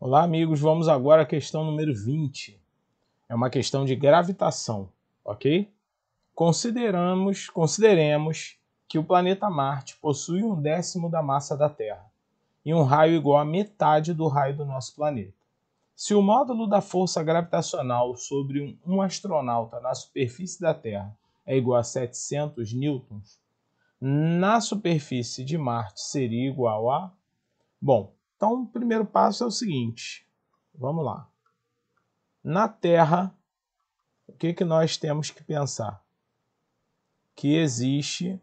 Olá, amigos. Vamos agora à questão número 20. É uma questão de gravitação, ok? Consideramos, consideremos que o planeta Marte possui um décimo da massa da Terra e um raio igual a metade do raio do nosso planeta. Se o módulo da força gravitacional sobre um astronauta na superfície da Terra é igual a 700 newtons, na superfície de Marte seria igual a... Bom, então, o primeiro passo é o seguinte: vamos lá. Na Terra, o que, que nós temos que pensar? Que existe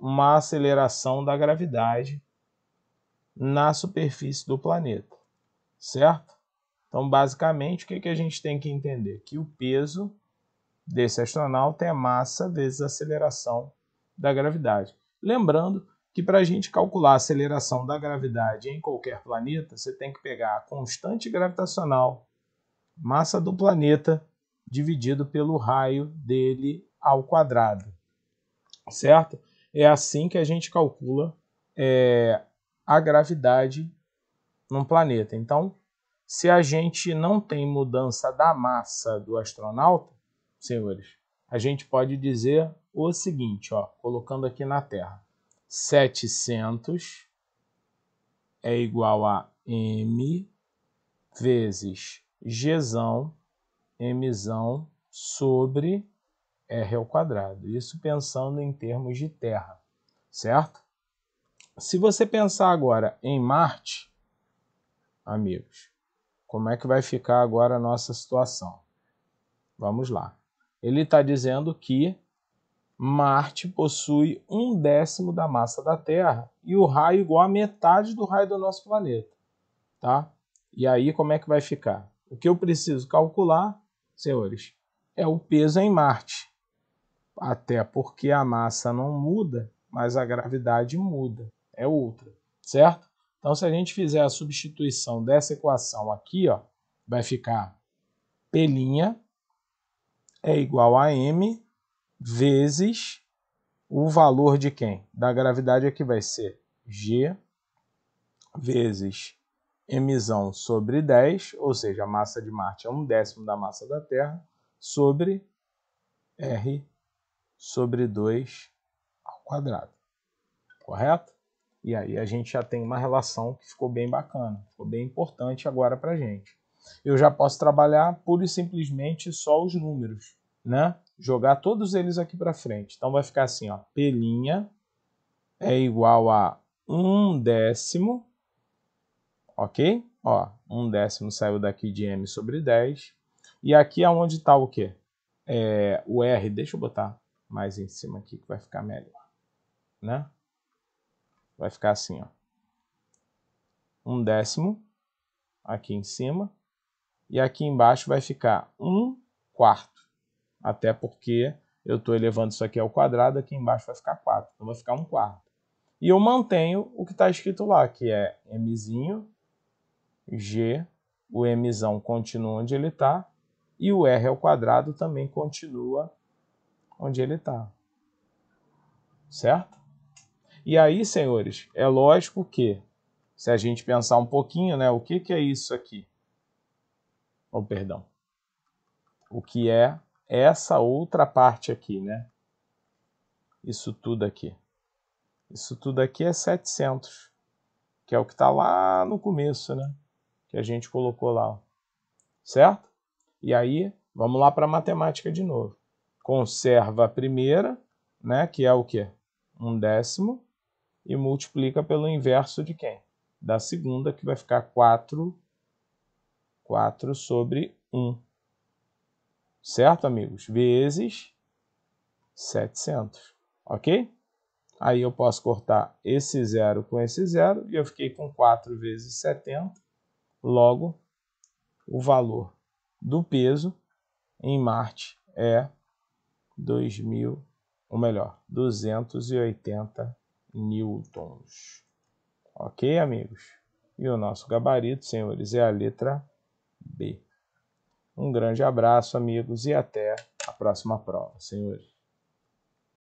uma aceleração da gravidade na superfície do planeta, certo? Então, basicamente, o que, que a gente tem que entender? Que o peso desse astronauta é massa vezes aceleração da gravidade. Lembrando que para a gente calcular a aceleração da gravidade em qualquer planeta, você tem que pegar a constante gravitacional, massa do planeta, dividido pelo raio dele ao quadrado, certo? É assim que a gente calcula é, a gravidade num planeta. Então, se a gente não tem mudança da massa do astronauta, senhores, a gente pode dizer o seguinte, ó, colocando aqui na Terra 700 é igual a M vezes G, Mzão sobre R ao quadrado. Isso pensando em termos de terra, certo? Se você pensar agora em Marte, amigos, como é que vai ficar agora a nossa situação? Vamos lá. Ele está dizendo que Marte possui um décimo da massa da Terra e o raio igual a metade do raio do nosso planeta, tá? E aí como é que vai ficar? O que eu preciso calcular, senhores, é o peso em Marte, até porque a massa não muda, mas a gravidade muda, é outra, certo? Então se a gente fizer a substituição dessa equação aqui, ó, vai ficar P' é igual a m vezes o valor de quem? Da gravidade aqui é vai ser G vezes emissão sobre 10, ou seja, a massa de Marte é um décimo da massa da Terra, sobre R sobre 2 ao quadrado. Correto? E aí a gente já tem uma relação que ficou bem bacana, ficou bem importante agora para gente. Eu já posso trabalhar pura e simplesmente só os números, né? jogar todos eles aqui para frente. Então vai ficar assim, ó, pelinha é igual a um décimo, ok? Ó, um décimo saiu daqui de m sobre 10. E aqui é onde está o quê? É, o r, deixa eu botar mais em cima aqui que vai ficar melhor, né? Vai ficar assim, ó. Um décimo aqui em cima e aqui embaixo vai ficar um quarto até porque eu estou elevando isso aqui ao quadrado, aqui embaixo vai ficar 4, então vai ficar 1 quarto. E eu mantenho o que está escrito lá, que é Mzinho, G, o Mzão continua onde ele está, e o R ao quadrado também continua onde ele está. Certo? E aí, senhores, é lógico que, se a gente pensar um pouquinho, né, o que, que é isso aqui? Oh, perdão. O que é essa outra parte aqui, né? Isso tudo aqui. Isso tudo aqui é 700, que é o que está lá no começo, né? Que a gente colocou lá, certo? E aí, vamos lá para a matemática de novo. Conserva a primeira, né? Que é o quê? Um décimo. E multiplica pelo inverso de quem? Da segunda, que vai ficar 4, 4 sobre 1. Certo, amigos? Vezes 700, ok? Aí eu posso cortar esse zero com esse zero e eu fiquei com 4 vezes 70. Logo, o valor do peso em Marte é 2000, ou melhor, 280 newtons. Ok, amigos? E o nosso gabarito, senhores, é a letra B. Um grande abraço, amigos, e até a próxima prova, senhores.